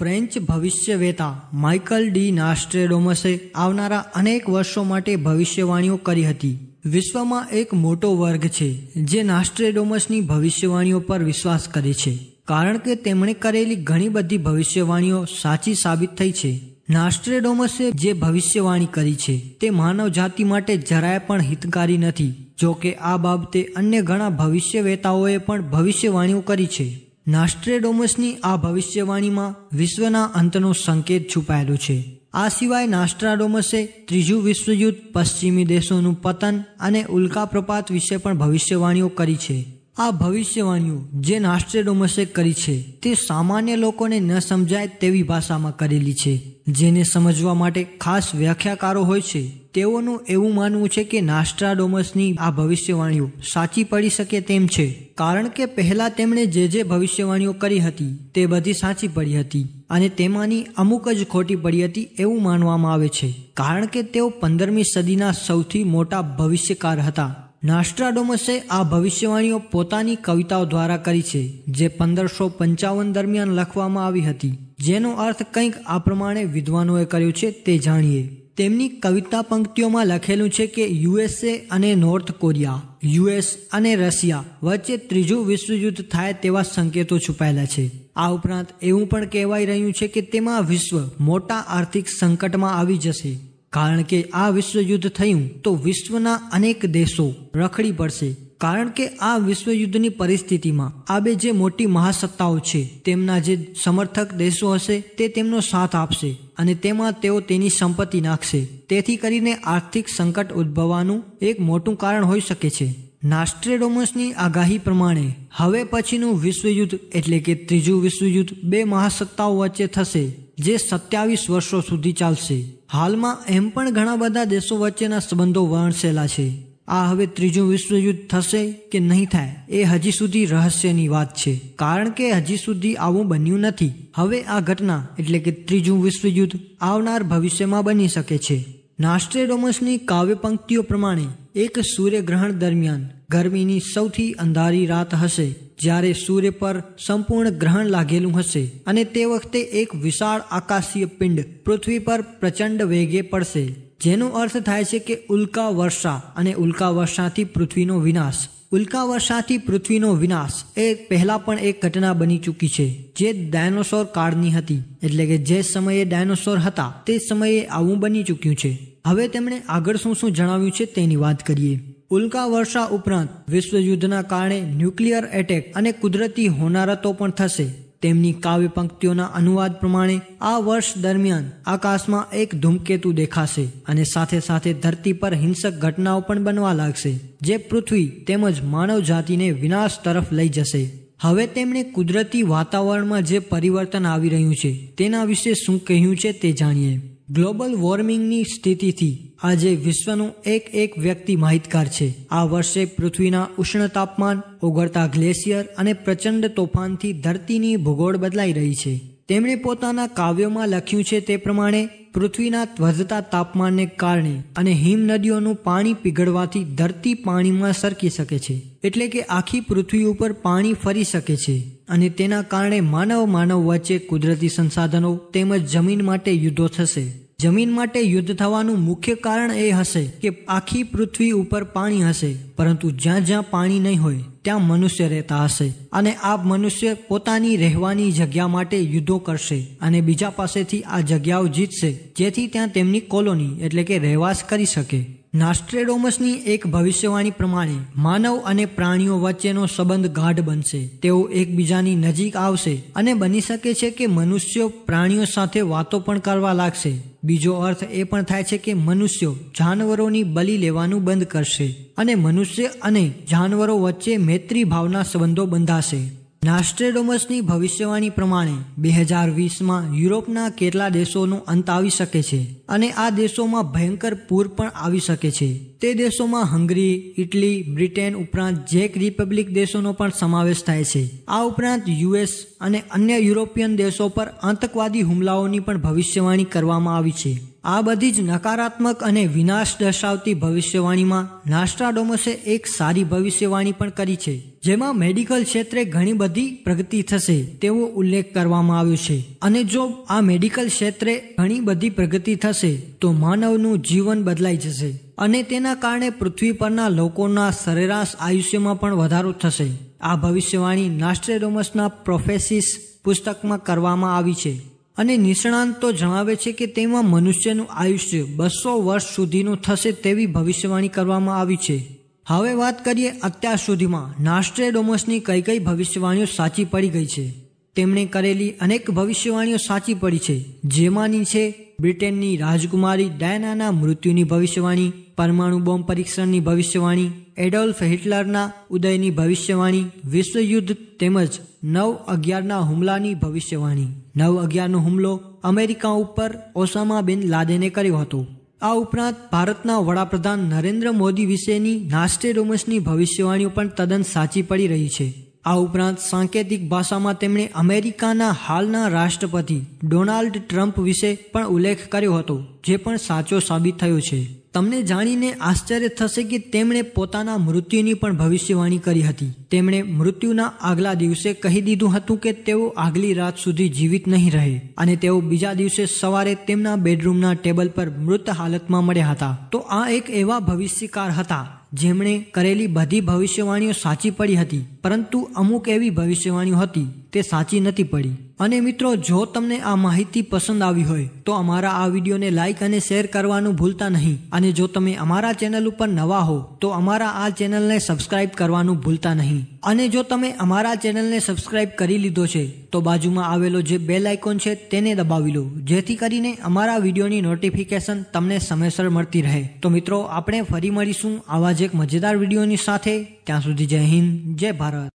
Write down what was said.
French ભવિષ્યવેતા Michael de નાસ્ટ્રેડોમસે આવનારા અનેક વર્ષો માટે ભવિષ્યવાણીઓ કરી હતી વિશ્વમાં એક મોટો વર્ગ છે જે નાસ્ટ્રેડોમસની ભવિષ્યવાણીઓ પર વિશ્વાસ કરે છે કારણ કે તેમણે કરેલી ઘણી બધી ભવિષ્યવાણીઓ સાચી સાબિત થઈ છે નાસ્ટ્રેડોમસે જે ભવિષ્યવાણી કરી છે તે માનવ જાતિ માટે જરાય પણ હિતકારી નથી જો કે આ બાબતે અન્ય ઘણા ભવિષ્યવેતાઓએ પણ ભવિષ્યવાણીઓ કરી છે નાસ્ટ્રેડોમસની આ ભવિષ્યવાણીમાં વિશ્વના અંતનો સંકેત છુપાયેલો છે આ સિવાય નાસ્ટ્રાડોમસે ત્રીજું વિશ્વયુદ્ધ પશ્ચિમી દેશોનું પતન અને ઉલ્કાપ્રપાત વિશે પણ ભવિષ્યવાણીઓ કરી છે આ ભવિષ્યવાણીઓ જે નાસ્ટ્રેડોમસે કરી છે તે સામાન્ય લોકોને ન સમજાય તેવી ભાષામાં કરેલી છે જેને સમજવા માટે ખાસ વ્યાખ્યાકારો હોય છે તેઓનું એવું માનવું છે કે નાસ્ટ્રાડોમસની આ ભવિષ્યવાણીઓ સાચી પડી શકે તેમ છે કારણ કે પહેલાં તેમણે જે જે ભવિષ્યવાણીઓ કરી હતી તે બધી સાચી પડી હતી અને તેમાંની અમુક જ ખોટી પડી હતી એવું માનવામાં આવે છે કારણ કે તેઓ પંદરમી સદીના સૌથી મોટા ભવિષ્યકાર હતા નાસ્ટ્રાડોમસે આ ભવિષ્યવાણીઓ પોતાની કવિતાઓ દ્વારા કરી છે જે પંદરસો પંચાવન દરમિયાન લખવામાં આવી હતી જેનો અર્થ કંઈક આ પ્રમાણે વિદ્વાનોએ કર્યો છે તે જાણીએ તેમની કવિતા પંક્તિઓમાં લખેલું છે કે યુએસએ અને નોર્થ કોરિયા યુએસ અને રશિયા વચ્ચે ત્રીજું વિશ્વયુદ્ધ થાય તેવા સંકેતો છુપાયેલા છે આ ઉપરાંત એવું પણ કહેવાઈ રહ્યું છે કે તેમાં વિશ્વ મોટા આર્થિક સંકટમાં આવી જશે કારણ કે આ વિશ્વયુદ્ધ થયું તો વિશ્વના અનેક દેશો રખડી પડશે કારણ કે આ વિશ્વયુદ્ધની પરિસ્થિતિમાં આ બે જે મોટી મહાસત્તાઓ છે તેમના જે સમર્થક દેશો હશે તે તેમનો સાથ આપશે અને તેમાં તેઓ તેની સંપત્તિ નાખશે તેથી કરીને આર્થિક સંકટ ઉદ્ભવવાનું એક મોટું કારણ હોઈ શકે છે નાસ્ટ્રેડોમસની આગાહી પ્રમાણે હવે પછીનું વિશ્વયુદ્ધ એટલે કે ત્રીજું વિશ્વયુદ્ધ બે મહાસત્તાઓ વચ્ચે થશે જે સત્યાવીસ વર્ષો સુધી ચાલશે હાલમાં એમ પણ ઘણા બધા દેશો વચ્ચેના સંબંધો વણસેલા છે આ હવે ત્રીજું વિશ્વયુદ્ધ થશે કે નહીં થાય એ હજી સુધી રહસ્યની વાત છે કારણ કે હજી સુધી આવું બન્યું નથી હવે આ ઘટના એટલે કે ત્રીજું વિશ્વયુદ્ધ આવનાર ભવિષ્યમાં બની શકે છે નાસ્ટ્રેડોમસની કાવ્ય પંક્તિઓ પ્રમાણે એક સૂર્યગ્રહણ દરમિયાન ગરમીની સૌથી અંધારી રાત હશે જ્યારે સૂર્ય પર સંપૂર્ણ ગ્રહણ લાગેલું હશે અને તે વખતે એક વિશાળ આકાશીય પિંડ પૃથ્વી પર પ્રચંડ વેગે પડશે જેનો અર્થ થાય છે કે ઉલ્કા વર્ષા અને ઉલ્કા વર્ષાથી પૃથ્વીનો વિનાશ ઉલ્કા વર્ષાથી પૃથ્વીનો વિનાશ એ પહેલાં પણ એક ઘટના બની ચૂકી છે જે ડાયનોસોર કાળની હતી એટલે કે જે સમયે ડાયનોસોર હતા તે સમયે આવું બની ચૂક્યું છે હવે તેમણે આગળ શું શું જણાવ્યું છે તેની વાત કરીએ ઉલ્કા વર્ષા ઉપરાંત વિશ્વયુદ્ધના કારણે ન્યુક્લિયર એટેક અને કુદરતી હોનારતો પણ થશે તેમની કાવ્ય પંક્તિઓના અનુવાદ પ્રમાણે આ વર્ષ દરમિયાન આકાશમાં એક ધૂમકેતુ દેખાશે અને સાથે સાથે ધરતી પર હિંસક ઘટનાઓ પણ બનવા લાગશે જે પૃથ્વી તેમજ માનવ જાતિને વિનાશ તરફ લઈ જશે હવે તેમણે કુદરતી વાતાવરણમાં જે પરિવર્તન આવી રહ્યું છે તેના વિશે શું કહ્યું છે તે જાણીએ ગ્લોબલ વોર્મિંગની સ્થિતિથી આજે વિશ્વનો એક એક વ્યક્તિ માહિતગાર છે આ વર્ષે પૃથ્વીના ઉષ્ણ તાપમાન ઓગળતા ગ્લેશિયર અને પ્રચંડ તોફાનથી ધરતીની ભૂગોળ બદલાઈ રહી છે તેમણે પોતાના કાવ્યોમાં લખ્યું છે તે પ્રમાણે પૃથ્વીના વધતા તાપમાનને કારણે અને હિમનદીઓનું પાણી પીગળવાથી ધરતી પાણીમાં સરકી શકે છે એટલે કે આખી પૃથ્વી ઉપર પાણી ફરી શકે છે અને તેના કારણે માનવ માનવ વચ્ચે કુદરતી સંસાધનો તેમજ જમીન માટે યુદ્ધો થશે જમીન માટે યુદ્ધ થવાનું મુખ્ય કારણ એ હશે કે આખી પૃથ્વી ઉપર પાણી હશે પરંતુ જ્યાં જ્યાં પાણી નહીં હોય ત્યાં મનુષ્ય રહેતા હશે અને આ મનુષ્ય પોતાની રહેવાની જગ્યા માટે યુદ્ધો કરશે અને બીજા પાસેથી આ જગ્યાઓ જીતશે જેથી ત્યાં તેમની કોલોની એટલે કે રહેવાસ કરી શકે નાસ્ટ્રેડોમસની એક ભવિષ્યવાણી પ્રમાણે માનવ અને પ્રાણીઓ વચ્ચેનો સંબંધ ગાઢ બનશે તેઓ એકબીજાની નજીક આવશે અને બની શકે છે કે મનુષ્યો પ્રાણીઓ સાથે વાતો પણ કરવા લાગશે બીજો અર્થ એ પણ થાય છે કે મનુષ્યો જાનવરોની બલી લેવાનું બંધ કરશે અને મનુષ્ય અને જાનવરો વચ્ચે મૈત્રી ભાવના સંબંધો બંધાશે નાસ્ટ્રેડોમસની ભવિષ્યવાણી પ્રમાણે બે હજાર વીસમાં યુરોપના કેટલા દેશોનો અંત આવી શકે છે અને આ દેશોમાં ભયંકર પૂર પણ આવી શકે છે તે દેશોમાં હંગરી ઇટલી બ્રિટેન ઉપરાંત જેક રિપબ્લિક દેશોનો પણ સમાવેશ થાય છે આ ઉપરાંત યુએસ અને અન્ય યુરોપિયન દેશો પર આતંકવાદી હુમલાઓની પણ ભવિષ્યવાણી કરવામાં આવી છે આ બધી જ નકારાત્મક અને વિનાશ દર્શાવતી ભવિષ્યવાણીમાં નાસ્ટ્રાડોમસે એક સારી ભવિષ્યવાણી પણ કરી છે જેમાં મેડિકલ ક્ષેત્રે ઘણી બધી પ્રગતિ થશે તેવો ઉલ્લેખ કરવામાં આવ્યો છે અને જો આ મેડિકલ ક્ષેત્રે ઘણી બધી પ્રગતિ થશે તો માનવનું જીવન બદલાઈ જશે અને તેના કારણે પૃથ્વી પરના લોકોના સરેરાશ આયુષ્યમાં પણ વધારો થશે આ ભવિષ્યવાણી નાસ્ટ્રેડોમસના પ્રોફેસિસ પુસ્તકમાં કરવામાં આવી છે અને નિષ્ણાંતો જણાવે છે કે તેમાં મનુષ્યનું આયુષ્ય બસો વર્ષ સુધીનું થશે તેવી ભવિષ્યવાણી કરવામાં આવી છે હવે વાત કરીએ અત્યાર સુધીમાં નાસ્ટ્રેડોમસની કઈ કઈ ભવિષ્યવાણીઓ સાચી પડી ગઈ છે તેમણે કરેલી અનેક ભવિષ્યવાણીઓ સાચી પડી છે જેમાંની છે બ્રિટનની રાજકુમારી ડાયનાના મૃત્યુની ભવિષ્યવાણી પરમાણુ બોમ્બ પરીક્ષણની ભવિષ્યવાણી એડોલ્ફ હિટલરના ઉદયની ભવિષ્યવાણી વિશ્વયુદ્ધ તેમજ નવ અગિયારના હુમલાની ભવિષ્યવાણી નવ અગિયારનો હુમલો અમેરિકા ઉપર ઓસામા બિન લાદેને કર્યો હતો આ ઉપરાંત ભારતના વડાપ્રધાન નરેન્દ્ર મોદી વિશેની નાસ્ટે રોમસની ભવિષ્યવાણીઓ પણ તદ્દન સાચી પડી રહી છે આ ઉપરાંત સાંકેતિક ભાષામાં તેમણે અમેરિકાના હાલના રાષ્ટ્રપતિ ડોનાલ્ડ ટ્રમ્પ વિશે પણ ઉલ્લેખ કર્યો હતો જે પણ સાચો સાબિત થયો છે તમને જાણીને આશ્ચર્ય થશે કે તેમણે પોતાના મૃત્યુની પણ ભવિષ્યવાણી કરી હતી તેમણે મૃત્યુના આગલા દિવસે કહી દીધું હતું કે તેઓ આગલી રાત સુધી જીવિત નહીં રહે અને તેઓ બીજા દિવસે સવારે તેમના બેડરૂમના ટેબલ પર મૃત હાલતમાં મળ્યા હતા તો આ એક એવા ભવિષ્યકાર હતા જેમણે કરેલી બધી ભવિષ્યવાણીઓ સાચી પડી હતી પરંતુ અમુક એવી ભવિષ્યવાણીઓ હતી તે સાચી નથી પડી અને મિત્રો જો તમને આ માહિતી પસંદ આવી હોય તો અમારા આ વિડીયોને લાઇક અને શેર કરવાનું ભૂલતા નહીં અને જો તમે અમારા ચેનલ ઉપર નવા હો તો અમારા આ ચેનલને સબસ્ક્રાઇબ કરવાનું ભૂલતા નહીં અને જો તમે અમારા ચેનલને સબસ્ક્રાઇબ કરી લીધો છે તો બાજુમાં આવેલો જે બેલ આઇકોન છે તેને દબાવી લો જેથી કરીને અમારા વિડીયોની નોટિફિકેશન તમને સમયસર મળતી રહે તો મિત્રો આપણે ફરી મળીશું આવા જ એક મજેદાર વિડીયોની સાથે ત્યાં સુધી જય હિન્દ જય ભારત